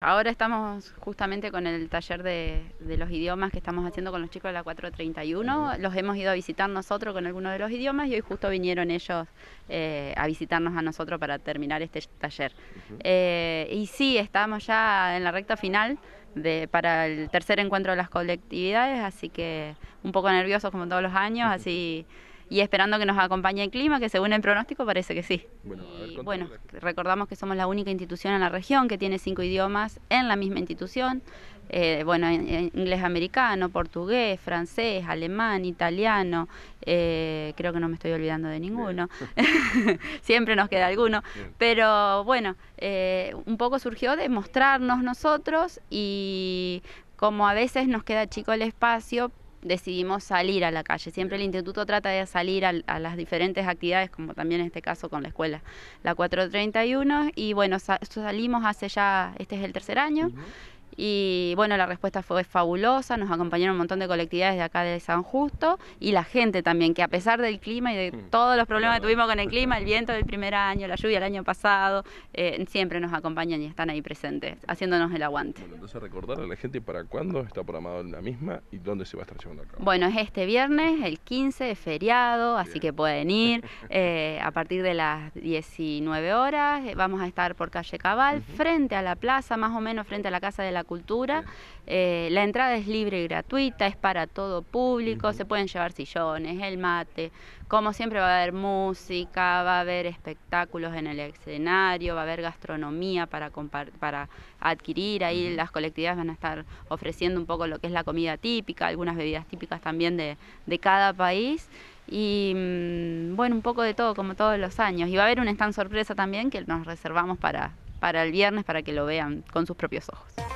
Ahora estamos justamente con el taller de, los idiomas que estamos haciendo con los chicos de la 431. Los hemos ido a visitar nosotros con algunos de los idiomas y hoy justo vinieron ellos eh, a visitarnos a nosotros para terminar este taller. Eh, y sí, estamos ya en la recta final de, para el tercer encuentro de las colectividades, así que un poco nerviosos como todos los años, así y esperando que nos acompañe el clima, que según el pronóstico parece que sí. Bueno, recordamos que somos la única institución en la región que tiene cinco idiomas en la misma institución. Eh, bueno, inglés americano, portugués, francés, alemán, italiano, eh, creo que no me estoy olvidando de ninguno, siempre nos queda alguno, pero bueno, eh, un poco surgió de mostrarnos nosotros y como a veces nos queda chico el espacio, decidimos salir a la calle. Siempre el instituto trata de salir a, las diferentes actividades, como también en este caso con la escuela, la 431, y bueno, salimos hace ya, este es el tercer año. Y bueno, la respuesta fue fabulosa, nos acompañaron un montón de colectividades de acá de San Justo y la gente también, que a pesar del clima y de mm. todos los problemas que tuvimos con el clima, el viento del primer año, la lluvia el año pasado, eh, siempre nos acompañan y están ahí presentes, haciéndonos el aguante. entonces recordar a la gente para cuándo está programado la misma y dónde se va a estar llevando a cabo. Bueno, es este viernes, el 15, es feriado, así que pueden ir eh, a partir de las 19 horas. Eh, vamos a estar por calle Cabal, frente a la plaza, más o menos frente a la casa de la cultura. Eh, la entrada es libre y gratuita, es para todo público, se pueden llevar sillones, el mate. Como siempre va a haber música, va a haber espectáculos en el escenario, va a haber gastronomía para, para adquirir. Ahí las colectividades van a estar ofreciendo un poco lo que es la comida típica, algunas bebidas típicas también de, cada país y mm, bueno, un poco de todo como todos los años. Y va a haber un stand sorpresa también que nos reservamos para, para el viernes para que lo vean con sus propios ojos.